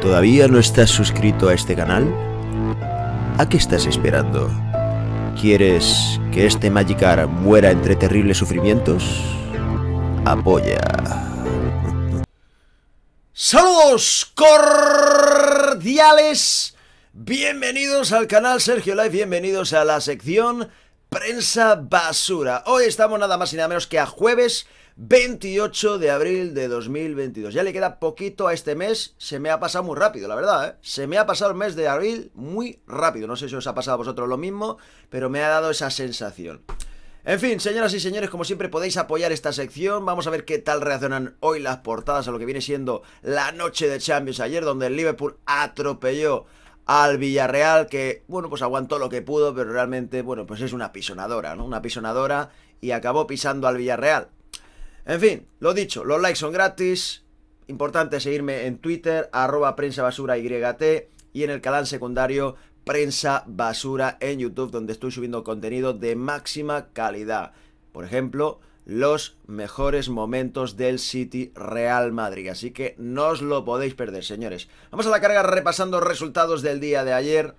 ¿Todavía no estás suscrito a este canal? ¿A qué estás esperando? ¿Quieres que este magikar muera entre terribles sufrimientos? Apoya. Saludos cordiales. Bienvenidos al canal Sergio Live, bienvenidos a la sección Prensa basura. Hoy estamos nada más y nada menos que a jueves 28 de abril de 2022. Ya le queda poquito a este mes. Se me ha pasado muy rápido, la verdad. ¿eh? Se me ha pasado el mes de abril muy rápido. No sé si os ha pasado a vosotros lo mismo, pero me ha dado esa sensación. En fin, señoras y señores, como siempre podéis apoyar esta sección. Vamos a ver qué tal reaccionan hoy las portadas a lo que viene siendo la noche de Champions ayer, donde el Liverpool atropelló al Villarreal, que, bueno, pues aguantó lo que pudo, pero realmente, bueno, pues es una pisonadora, ¿no? Una pisonadora y acabó pisando al Villarreal. En fin, lo dicho, los likes son gratis. Importante seguirme en Twitter, arroba prensa basura y en el canal secundario Prensa Basura en YouTube, donde estoy subiendo contenido de máxima calidad. Por ejemplo, los mejores momentos del City Real Madrid. Así que no os lo podéis perder, señores. Vamos a la carga repasando resultados del día de ayer.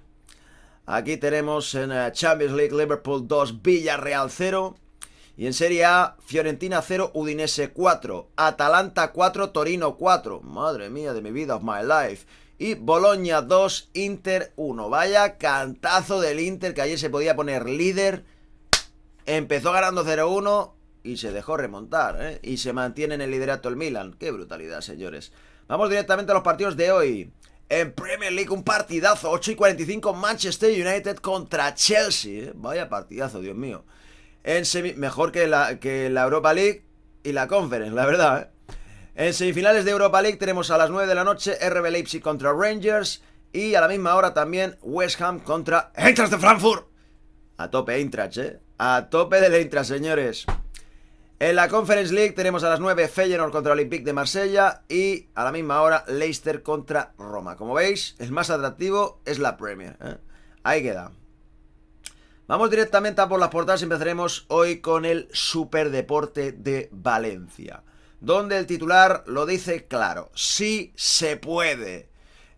Aquí tenemos en eh, Champions League Liverpool 2, Villarreal 0. Y en Serie A, Fiorentina 0, Udinese 4, Atalanta 4, Torino 4. Madre mía de mi vida, of my life. Y Boloña 2, Inter 1. Vaya cantazo del Inter que ayer se podía poner líder. Empezó ganando 0-1 y se dejó remontar, ¿eh? Y se mantiene en el liderato el Milan. ¡Qué brutalidad, señores! Vamos directamente a los partidos de hoy. En Premier League, un partidazo. 8 y 45, Manchester United contra Chelsea. ¿eh? Vaya partidazo, Dios mío. En Mejor que la, que la Europa League y la Conference, la verdad. ¿eh? En semifinales de Europa League tenemos a las 9 de la noche RB Leipzig contra Rangers. Y a la misma hora también West Ham contra Eintracht de Frankfurt. A tope Eintracht, ¿eh? A tope del Eintracht, señores. En la Conference League tenemos a las 9 Feyenoord contra Olympique de Marsella y a la misma hora Leicester contra Roma. Como veis, el más atractivo es la Premier. ¿eh? Ahí queda. Vamos directamente a por las portadas. Empezaremos hoy con el Superdeporte de Valencia, donde el titular lo dice claro: sí se puede.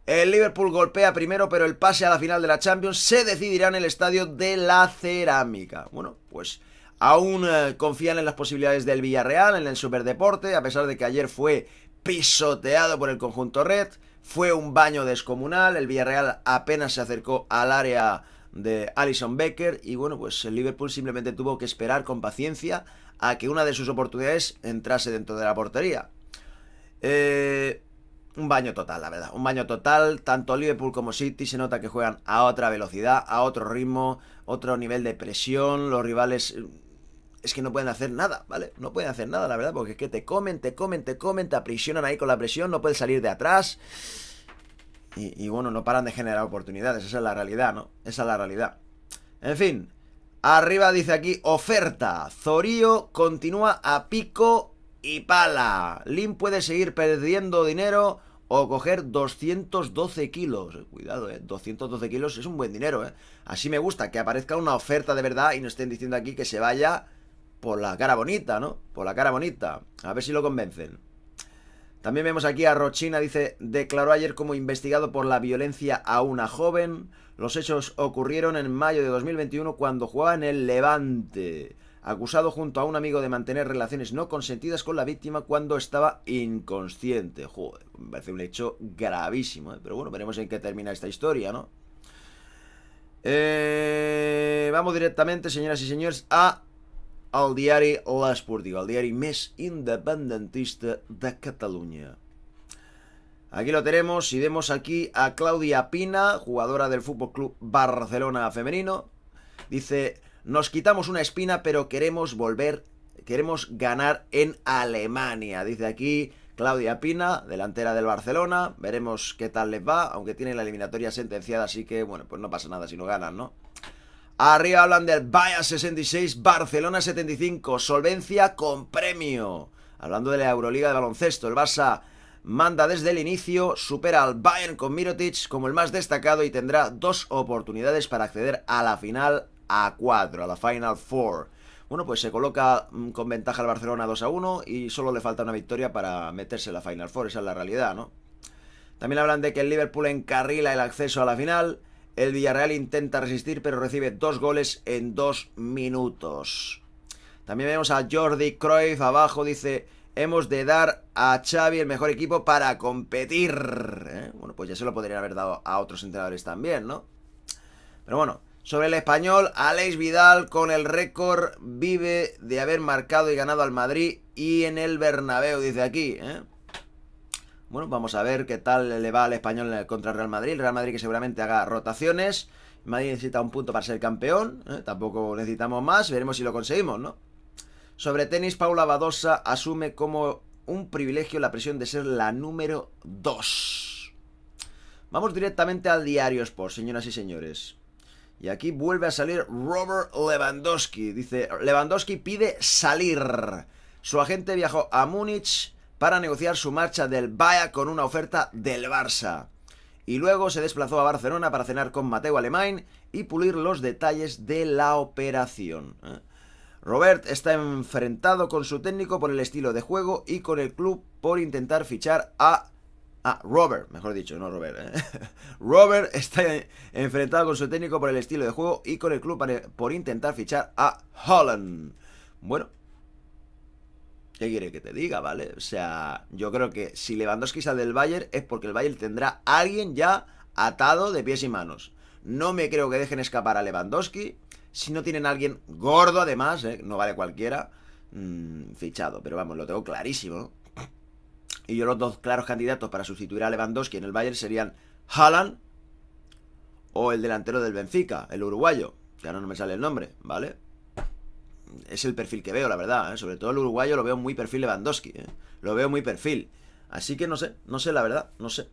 El Liverpool golpea primero, pero el pase a la final de la Champions se decidirá en el estadio de la Cerámica. Bueno, pues Aún eh, confían en las posibilidades del Villarreal, en el Superdeporte, a pesar de que ayer fue pisoteado por el conjunto Red. Fue un baño descomunal, el Villarreal apenas se acercó al área de Alison Becker y bueno, pues el Liverpool simplemente tuvo que esperar con paciencia a que una de sus oportunidades entrase dentro de la portería. Eh, un baño total, la verdad. Un baño total. Tanto Liverpool como City se nota que juegan a otra velocidad, a otro ritmo, otro nivel de presión. Los rivales es que no pueden hacer nada, ¿vale? No pueden hacer nada, la verdad, porque es que te comen, te comen, te comen, te aprisionan ahí con la presión, no puedes salir de atrás. Y, bueno, no paran de generar oportunidades, esa es la realidad, ¿no? Esa es la realidad. En fin, arriba dice aquí, oferta. Zorío continúa a pico y pala. Lin puede seguir perdiendo dinero o coger 212 kilos. Cuidado, ¿eh? 212 kilos es un buen dinero, ¿eh? Así me gusta, que aparezca una oferta de verdad y no estén diciendo aquí que se vaya por la cara bonita, ¿no? Por la cara bonita. A ver si lo convencen. También vemos aquí a Rochina, dice, declaró ayer como investigado por la violencia a una joven. Los hechos ocurrieron en mayo de 2021 cuando jugaba en el Levante, acusado junto a un amigo de mantener relaciones no consentidas con la víctima cuando estaba inconsciente. Joder, parece un hecho gravísimo, ¿eh? pero bueno, veremos en qué termina esta historia, ¿no? Eh, vamos directamente, señoras y señores, a al diari L'Esportiu, el diari més independentista de Cataluña. Aquí lo tenemos y vemos aquí a Claudia Pina, jugadora del Fútbol Club Barcelona femenino. Dice, "Nos quitamos una espina, pero queremos volver, queremos ganar en Alemania." Dice aquí Claudia Pina, delantera del Barcelona. Veremos qué tal les va, aunque tienen la eliminatoria sentenciada, así que bueno, pues no pasa nada si no ganan, ¿no? Arriba hablan del Bayern 66, Barcelona 75, solvencia con premio. Hablando de la Euroliga de baloncesto, el Barça manda desde el inicio, supera al Bayern con Mirotic como el más destacado y tendrá dos oportunidades para acceder a la final a 4, a la Final 4. Bueno, pues se coloca mm, con ventaja el Barcelona 2 a 1 y solo le falta una victoria para meterse en la Final Four, esa es la realidad, ¿no? También hablan de que el Liverpool encarrila el acceso a la final el Villarreal intenta resistir, pero recibe dos goles en dos minutos. También vemos a Jordi Cruyff abajo, dice... Hemos de dar a Xavi el mejor equipo para competir. ¿eh? Bueno, pues ya se lo podrían haber dado a otros entrenadores también, ¿no? Pero bueno, sobre el español, Alex Vidal con el récord vive de haber marcado y ganado al Madrid y en el Bernabéu, dice aquí. ¿eh? Bueno, vamos a ver qué tal le va al español contra Real Madrid. Real Madrid que seguramente haga rotaciones. Madrid necesita un punto para ser campeón. ¿eh? Tampoco necesitamos más. Veremos si lo conseguimos, ¿no? Sobre tenis, Paula Badosa asume como un privilegio la presión de ser la número 2. Vamos directamente al diario Sport, señoras y señores. Y aquí vuelve a salir Robert Lewandowski. Dice, Lewandowski pide salir. Su agente viajó a Múnich para negociar su marcha del Bayer con una oferta del Barça. Y luego se desplazó a Barcelona para cenar con Mateo Alemán y pulir los detalles de la operación. Robert está enfrentado con su técnico por el estilo de juego y con el club por intentar fichar a Ah, Robert, mejor dicho, no Robert. ¿eh? Robert está enfrentado con su técnico por el estilo de juego y con el club por intentar fichar a Holland. Bueno, ¿Qué quiere que te diga, vale? O sea, yo creo que si Lewandowski sale del Bayern es porque el Bayern tendrá a alguien ya atado de pies y manos. No me creo que dejen escapar a Lewandowski. Si no tienen a alguien gordo, además, ¿eh? no vale cualquiera, mm, fichado. Pero vamos, lo tengo clarísimo. Y yo los dos claros candidatos para sustituir a Lewandowski en el Bayern serían Haaland o el delantero del Benfica, el uruguayo, Ya no me sale el nombre, ¿vale? es el perfil que veo, la verdad. ¿eh? Sobre todo el uruguayo lo veo muy perfil Lewandowski. ¿eh? Lo veo muy perfil. Así que no sé, no sé la verdad, no sé.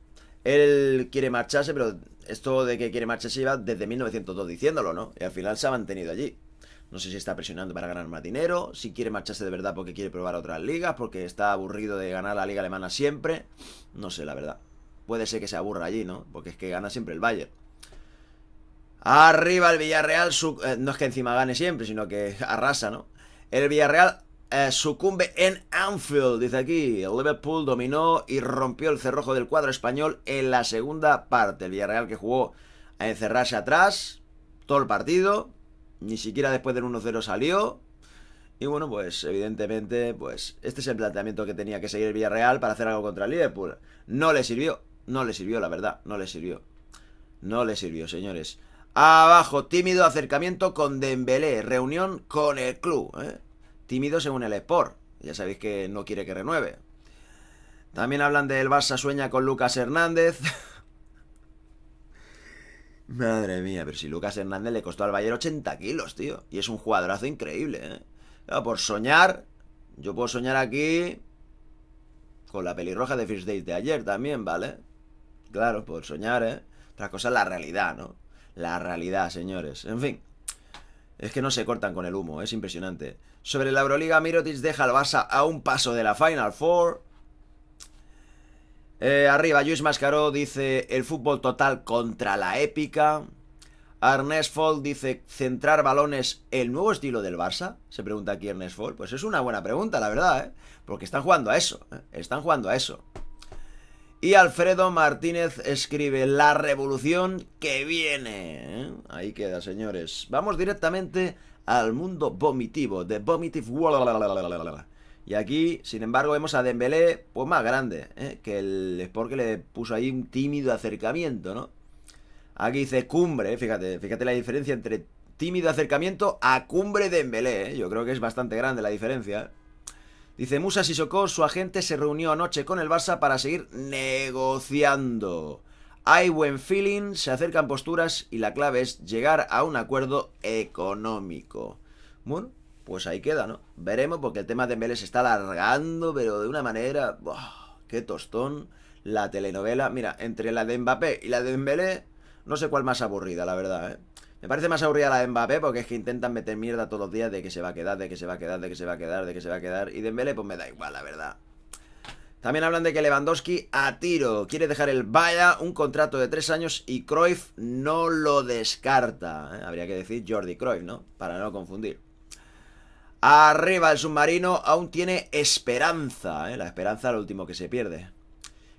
Él quiere marcharse, pero esto de que quiere marcharse lleva desde 1902 diciéndolo, ¿no? Y al final se ha mantenido allí. No sé si está presionando para ganar más dinero, si quiere marcharse de verdad porque quiere probar otras ligas, porque está aburrido de ganar la liga alemana siempre. No sé, la verdad. Puede ser que se aburra allí, ¿no? Porque es que gana siempre el Bayern. Arriba el Villarreal, eh, no es que encima gane siempre, sino que arrasa, ¿no? El Villarreal eh, sucumbe en Anfield, dice aquí. El Liverpool dominó y rompió el cerrojo del cuadro español en la segunda parte. El Villarreal que jugó a encerrarse atrás todo el partido, ni siquiera después del 1-0 salió. Y bueno, pues evidentemente, pues este es el planteamiento que tenía que seguir el Villarreal para hacer algo contra el Liverpool. No le sirvió, no le sirvió, la verdad, no le sirvió. No le sirvió, señores. Abajo, tímido acercamiento con Dembélé, reunión con el club. ¿eh? Tímido según el Sport, ya sabéis que no quiere que renueve. También hablan del Barça sueña con Lucas Hernández. Madre mía, pero si Lucas Hernández le costó al Bayern 80 kilos, tío. Y es un jugadorazo increíble, ¿eh? por soñar, yo puedo soñar aquí con la pelirroja de First Day de ayer también, ¿vale? Claro, por soñar, ¿eh? Otra cosa es la realidad, ¿no? la realidad, señores. En fin, es que no se cortan con el humo, es impresionante. Sobre la Euroliga, Mirotic deja al Barça a un paso de la Final Four. Eh, arriba, Luis Mascaró dice el fútbol total contra la épica. Ernest Fall dice centrar balones, el nuevo estilo del Barça. Se pregunta aquí Ernest Fall. Pues es una buena pregunta, la verdad, ¿eh? porque están jugando a eso. ¿eh? Están jugando a eso. Y Alfredo Martínez escribe, la revolución que viene. Ahí queda, señores. Vamos directamente al mundo vomitivo, de Vomitive World. Y aquí, sin embargo, vemos a Dembélé, pues más grande, ¿eh? que el Sport le puso ahí un tímido acercamiento, ¿no? Aquí dice cumbre, ¿eh? fíjate, fíjate la diferencia entre tímido acercamiento a cumbre de Dembélé, ¿eh? Yo creo que es bastante grande la diferencia, Dice Musa Sissoko, su agente se reunió anoche con el Barça para seguir negociando. Hay buen feeling, se acercan posturas y la clave es llegar a un acuerdo económico. Bueno, pues ahí queda, ¿no? Veremos porque el tema de Mbappé se está alargando, pero de una manera... ¡Qué tostón! La telenovela, mira, entre la de Mbappé y la de Mbappé, no sé cuál más aburrida, la verdad, ¿eh? Me parece más aburrida la de Mbappé porque es que intentan meter mierda todos los días de que se va a quedar, de que se va a quedar, de que se va a quedar, de que se va a quedar. Y Dembélé pues me da igual, la verdad. También hablan de que Lewandowski a tiro quiere dejar el Vaya, un contrato de tres años y Cruyff no lo descarta. ¿eh? Habría que decir Jordi Cruyff, ¿no? Para no confundir. Arriba el submarino aún tiene esperanza. ¿eh? La esperanza es lo último que se pierde.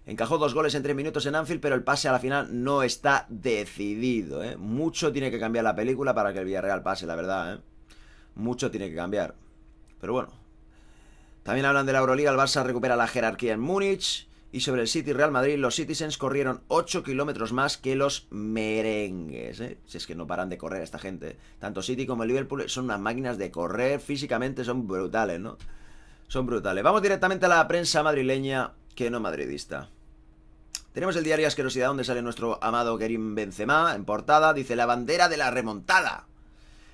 Encajó dos goles en tres minutos en Anfield, pero el pase a la final no está decidido. ¿eh? Mucho tiene que cambiar la película para que el Villarreal pase, la verdad. ¿eh? Mucho tiene que cambiar. Pero bueno. También hablan de la Euroliga. El Barça recupera la jerarquía en Múnich. Y sobre el City Real Madrid, los Citizens corrieron 8 kilómetros más que los merengues. ¿eh? Si es que no paran de correr esta gente. Tanto City como el Liverpool son unas máquinas de correr. Físicamente son brutales, ¿no? Son brutales. Vamos directamente a la prensa madrileña que no madridista. Tenemos el diario Asquerosidad donde sale nuestro amado Karim Benzema en portada. Dice la bandera de la remontada.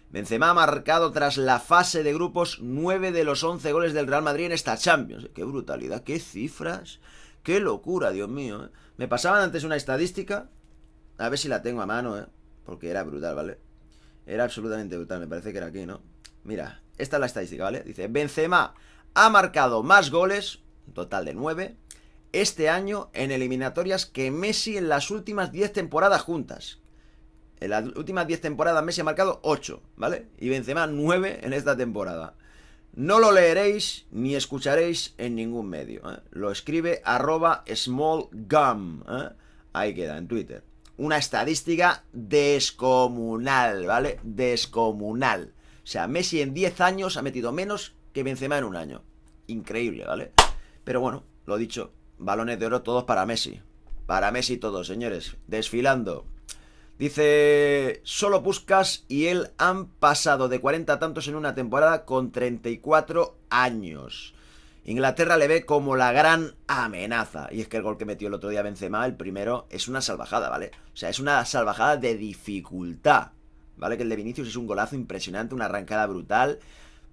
Benzema ha marcado tras la fase de grupos 9 de los 11 goles del Real Madrid en esta Champions. ¡Qué brutalidad! ¡Qué cifras! ¡Qué locura, Dios mío! ¿eh? Me pasaban antes una estadística. A ver si la tengo a mano, ¿eh? Porque era brutal, ¿vale? Era absolutamente brutal. Me parece que era aquí, ¿no? Mira, esta es la estadística, ¿vale? Dice, Benzema ha marcado más goles, un total de 9, este año en eliminatorias que Messi en las últimas 10 temporadas juntas. En las últimas 10 temporadas Messi ha marcado 8, ¿vale? Y Benzema 9 en esta temporada. No lo leeréis ni escucharéis en ningún medio. ¿eh? Lo escribe arroba smallgum. ¿eh? Ahí queda, en Twitter. Una estadística descomunal, ¿vale? Descomunal. O sea, Messi en 10 años ha metido menos que Benzema en un año. Increíble, ¿vale? Pero bueno, lo dicho, Balones de oro todos para Messi. Para Messi todos, señores. Desfilando. Dice, solo Puskas y él han pasado de 40 tantos en una temporada con 34 años. Inglaterra le ve como la gran amenaza. Y es que el gol que metió el otro día Benzema, el primero, es una salvajada, ¿vale? O sea, es una salvajada de dificultad. ¿Vale? Que el de Vinicius es un golazo impresionante, una arrancada brutal.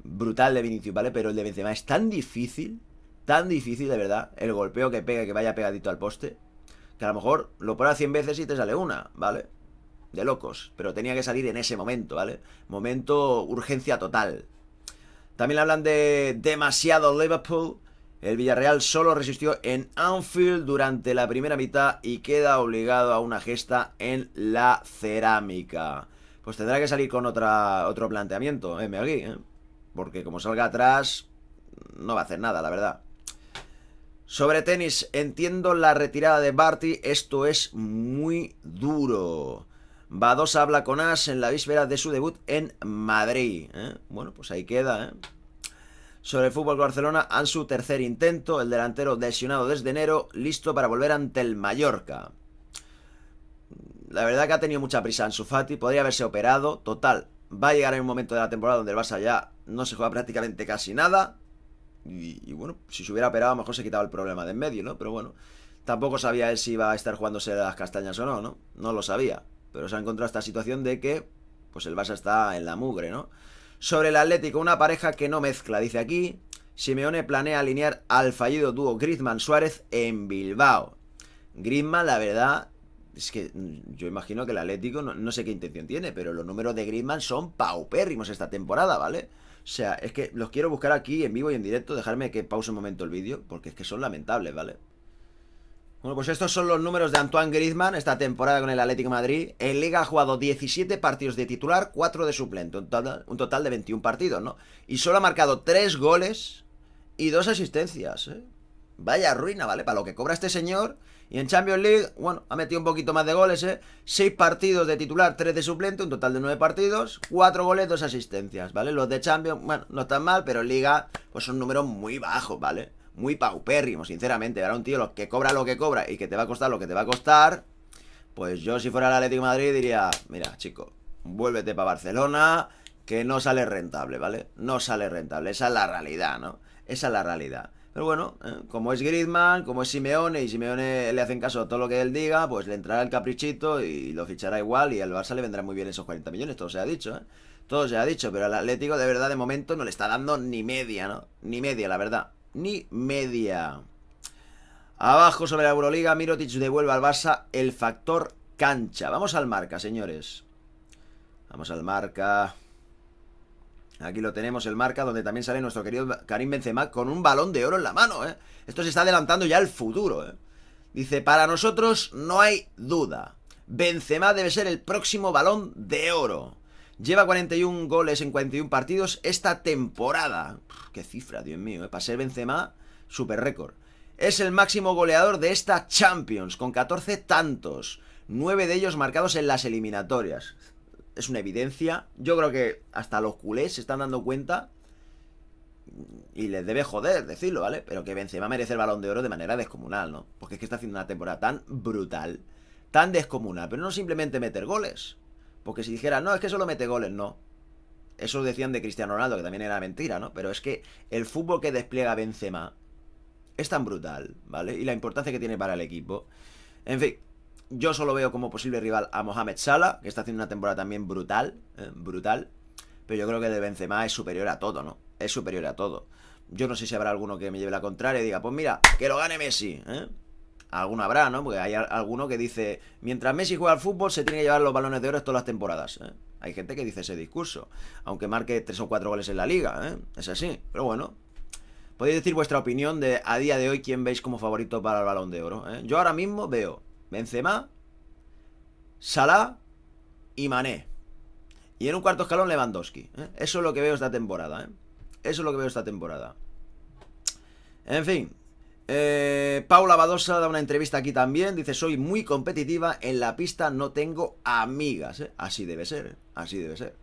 Brutal de Vinicius, ¿vale? Pero el de Benzema es tan difícil tan difícil, de verdad, el golpeo que pega, que vaya pegadito al poste, que a lo mejor lo pones 100 veces y te sale una, ¿vale? De locos, pero tenía que salir en ese momento, ¿vale? Momento urgencia total. También hablan de demasiado Liverpool. El Villarreal solo resistió en Anfield durante la primera mitad y queda obligado a una gesta en la cerámica. Pues tendrá que salir con otra, otro planteamiento, ¿eh, ¿eh? Porque como salga atrás, no va a hacer nada, la verdad. Sobre tenis, entiendo la retirada de Barty, esto es muy duro. Vados habla con As en la víspera de su debut en Madrid. ¿eh? Bueno, pues ahí queda. ¿eh? Sobre fútbol Barcelona, su tercer intento, el delantero desionado desde enero, listo para volver ante el Mallorca. La verdad que ha tenido mucha prisa en su Fati, podría haberse operado. Total, va a llegar en un momento de la temporada donde el Barça ya no se juega prácticamente casi nada. Y, bueno, si se hubiera operado, a lo mejor se quitaba el problema de en medio, ¿no? Pero bueno, tampoco sabía él si iba a estar jugándose las castañas o no, ¿no? No lo sabía. Pero se ha encontrado esta situación de que, pues el Barça está en la mugre, ¿no? Sobre el Atlético, una pareja que no mezcla, dice aquí. Simeone planea alinear al fallido dúo Griezmann-Suárez en Bilbao. Griezmann, la verdad, es que mm, yo imagino que el Atlético no, no sé qué intención tiene, pero los números de Griezmann son paupérrimos esta temporada, ¿vale? O sea, es que los quiero buscar aquí en vivo y en directo. Dejarme que pause un momento el vídeo, porque es que son lamentables, ¿vale? Bueno, pues estos son los números de Antoine Griezmann esta temporada con el Atlético Madrid. En Liga ha jugado 17 partidos de titular, 4 de suplente, un total, un total de 21 partidos, ¿no? Y solo ha marcado 3 goles y 2 asistencias, ¿eh? Vaya ruina, ¿vale? Para lo que cobra este señor. Y en Champions League, bueno, ha metido un poquito más de goles, ¿eh? Seis partidos de titular, tres de suplente, un total de nueve partidos, cuatro goles, dos asistencias, ¿vale? Los de Champions, bueno, no están mal, pero en Liga, pues son números muy bajos, ¿vale? Muy paupérrimos, sinceramente. Ahora un tío que cobra lo que cobra y que te va a costar lo que te va a costar, pues yo si fuera el Atlético de Madrid diría, mira, chico, vuélvete para Barcelona, que no sale rentable, ¿vale? No sale rentable, esa es la realidad, ¿no? Esa es la realidad. Pero bueno, eh, como es Griezmann, como es Simeone, y Simeone le hacen caso a todo lo que él diga, pues le entrará el caprichito y lo fichará igual y al Barça le vendrá muy bien esos 40 millones, todo se ha dicho, ¿eh? Todo se ha dicho, pero al Atlético de verdad de momento no le está dando ni media, ¿no? Ni media, la verdad. Ni media. Abajo sobre la Euroliga, Mirotic devuelve al Barça el factor cancha. Vamos al marca, señores. Vamos al marca. Aquí lo tenemos, el marca, donde también sale nuestro querido Karim Benzema con un balón de oro en la mano, ¿eh? Esto se está adelantando ya al futuro, ¿eh? Dice, para nosotros no hay duda. Benzema debe ser el próximo balón de oro. Lleva 41 goles en 41 partidos esta temporada. qué cifra, Dios mío. ¿eh? Para ser Benzema, super récord. Es el máximo goleador de esta Champions, con 14 tantos. 9 de ellos marcados en las eliminatorias es una evidencia. Yo creo que hasta los culés se están dando cuenta. Y les debe joder decirlo, ¿vale? Pero que Benzema merece el balón de oro de manera descomunal, ¿no? Porque es que está haciendo una temporada tan brutal, tan descomunal. Pero no simplemente meter goles. Porque si dijera, no, es que solo mete goles, no. Eso decían de Cristiano Ronaldo, que también era mentira, ¿no? Pero es que el fútbol que despliega Benzema es tan brutal, ¿vale? Y la importancia que tiene para el equipo. En fin, yo solo veo como posible rival a Mohamed Salah, que está haciendo una temporada también brutal, eh, brutal. Pero yo creo que de Benzema es superior a todo, ¿no? Es superior a todo. Yo no sé si habrá alguno que me lleve la contraria y diga, pues mira, que lo gane Messi, ¿eh? Alguno habrá, ¿no? Porque hay alguno que dice, mientras Messi juega al fútbol se tiene que llevar los balones de oro todas las temporadas. ¿eh? Hay gente que dice ese discurso, aunque marque tres o cuatro goles en la liga, ¿eh? Es así, pero bueno. Podéis decir vuestra opinión de a día de hoy quién veis como favorito para el balón de oro. ¿eh? Yo ahora mismo veo Benzema, Salah y Mané. Y en un cuarto escalón Lewandowski. ¿eh? Eso es lo que veo esta temporada. ¿eh? Eso es lo que veo esta temporada. En fin. Eh, Paula Badosa da una entrevista aquí también. Dice, soy muy competitiva. En la pista no tengo amigas. ¿eh? Así debe ser. Así debe ser.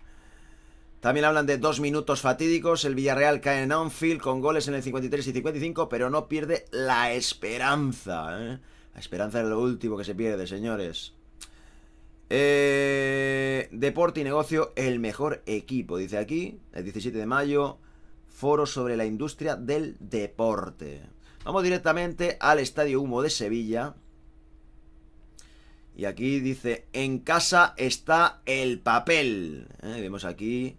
También hablan de dos minutos fatídicos. El Villarreal cae en Anfield con goles en el 53 y 55, pero no pierde la esperanza. ¿eh? esperanza es lo último que se pierde, señores. Eh, deporte y negocio, el mejor equipo, dice aquí, el 17 de mayo, foro sobre la industria del deporte. Vamos directamente al Estadio Humo de Sevilla. Y aquí dice, en casa está el papel. Eh, vemos aquí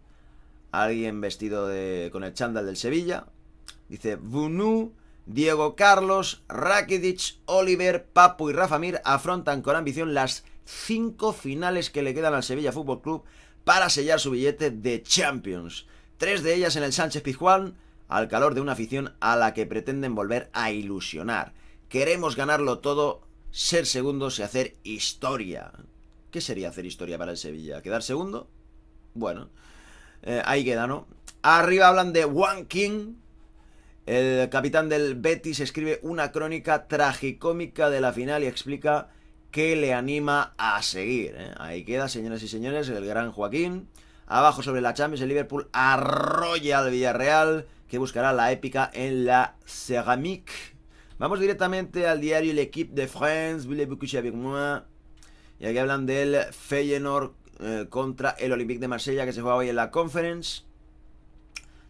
a alguien vestido con el chándal del Sevilla. Dice, Vunu... Diego Carlos, Rakitic, Oliver, Papu y Rafa Mir afrontan con ambición las cinco finales que le quedan al Sevilla Fútbol Club para sellar su billete de Champions. Tres de ellas en el Sánchez Pizjuán, al calor de una afición a la que pretenden volver a ilusionar. Queremos ganarlo todo, ser segundos y hacer historia. ¿Qué sería hacer historia para el Sevilla? ¿Quedar segundo? Bueno, eh, ahí queda, ¿no? Arriba hablan de One King, el capitán del Betis escribe una crónica tragicómica de la final y explica que le anima a seguir. ¿eh? Ahí queda, señoras y señores, el gran Joaquín. Abajo sobre la Champions, el Liverpool arrolla al Villarreal, que buscará la épica en la Ceramique. Vamos directamente al diario L'Equipe de France, avec Y aquí hablan del Feyenoord eh, contra el Olympique de Marsella, que se juega hoy en la Conference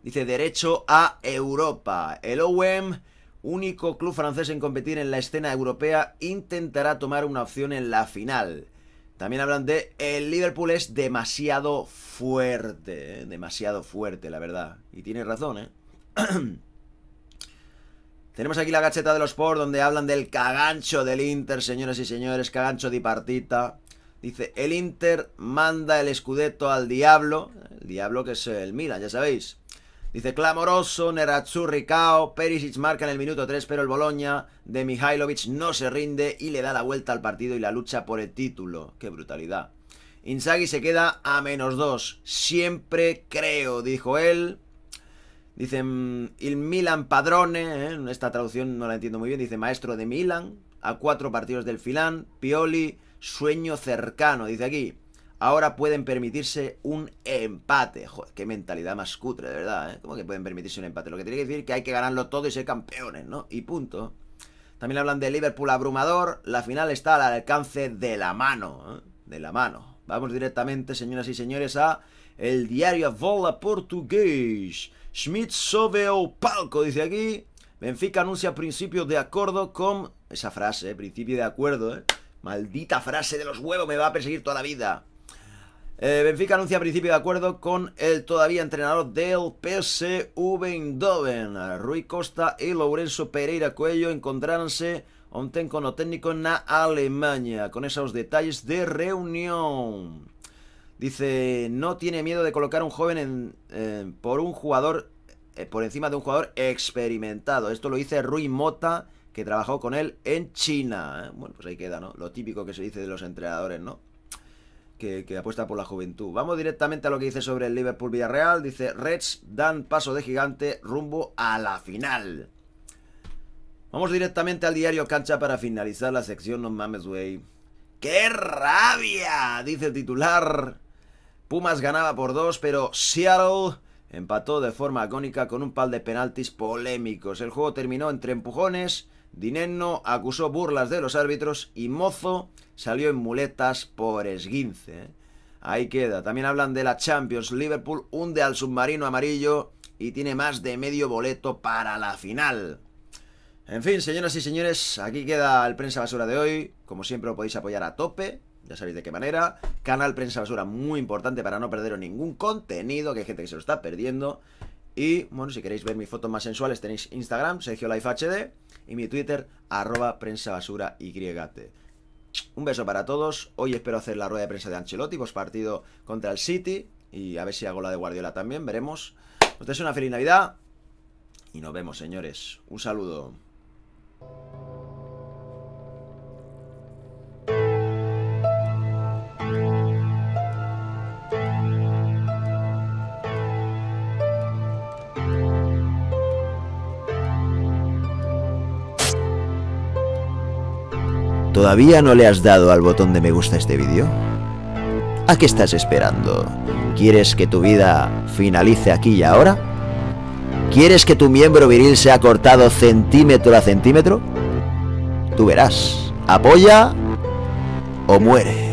dice derecho a Europa. El Oem único club francés en competir en la escena europea, intentará tomar una opción en la final. También hablan de el Liverpool es demasiado fuerte, ¿eh? demasiado fuerte, la verdad. Y tiene razón, ¿eh? Tenemos aquí la gacheta de los por donde hablan del cagancho del Inter, señores y señores, cagancho dipartita. Dice, el Inter manda el escudeto al diablo, el diablo que es el Milan, ya sabéis. Dice clamoroso, Nerazzurri-Cao, Perisic marca en el minuto 3, pero el Boloña de Mihailovic no se rinde y le da la vuelta al partido y la lucha por el título. ¡Qué brutalidad! Inzaghi se queda a menos 2. Siempre creo, dijo él. Dicen, el mm, Milan Padrone, eh, esta traducción no la entiendo muy bien, dice maestro de Milan, a cuatro partidos del Filán, Pioli, sueño cercano, dice aquí ahora pueden permitirse un empate. Joder, qué mentalidad más cutre, de verdad, ¿eh? ¿Cómo que pueden permitirse un empate? Lo que tiene que decir que hay que ganarlo todo y ser campeones, ¿no? Y punto. También hablan de Liverpool abrumador. La final está al alcance de la mano. ¿eh? De la mano. Vamos directamente, señoras y señores, a el diario Vola Portugués. Schmidt sobe o palco, dice aquí. Benfica anuncia principios de acuerdo con... Esa frase, ¿eh? principio de acuerdo, ¿eh? Maldita frase de los huevos, me va a perseguir toda la vida. Eh, Benfica anuncia principio de acuerdo con el todavía entrenador del PSV Eindhoven. Rui Costa y Lourenço Pereira Cuello encontraránse a un técnico técnico en Alemania. Con esos detalles de reunión. Dice, no tiene miedo de colocar un joven eh, por un jugador eh, por encima de un jugador experimentado. Esto lo dice Rui Mota, que trabajó con él en China. Bueno, pues ahí queda, ¿no? Lo típico que se dice de los entrenadores, ¿no? que, apuesta por la juventud. Vamos directamente a lo que dice sobre el Liverpool Villarreal. Dice, Reds dan paso de gigante rumbo a la final. Vamos directamente al diario Cancha para finalizar la sección No Mames güey. ¡Qué rabia! Dice el titular. Pumas ganaba por dos, pero Seattle empató de forma agónica con un par de penaltis polémicos. El juego terminó entre empujones Dinenno acusó burlas de los árbitros y Mozo salió en muletas por esguince. ¿eh? Ahí queda. También hablan de la Champions. Liverpool hunde al submarino amarillo y tiene más de medio boleto para la final. En fin, señoras y señores, aquí queda el Prensa Basura de hoy. Como siempre lo podéis apoyar a tope, ya sabéis de qué manera. Canal Prensa Basura muy importante para no perderos ningún contenido, que hay gente que se lo está perdiendo. Y bueno, si queréis ver mis fotos más sensuales tenéis Instagram, Sergio Life HD y mi Twitter, arroba prensa basura griegate Un beso para todos. Hoy espero hacer la rueda de prensa de Ancelotti, pues partido contra el City. Y a ver si hago la de Guardiola también, veremos. Os deseo una feliz Navidad. Y nos vemos, señores. Un saludo. ¿Todavía no le has dado al botón de me gusta este vídeo? ¿A qué estás esperando? ¿Quieres que tu vida finalice aquí y ahora? ¿Quieres que tu miembro viril sea cortado centímetro a centímetro? Tú verás, apoya o muere.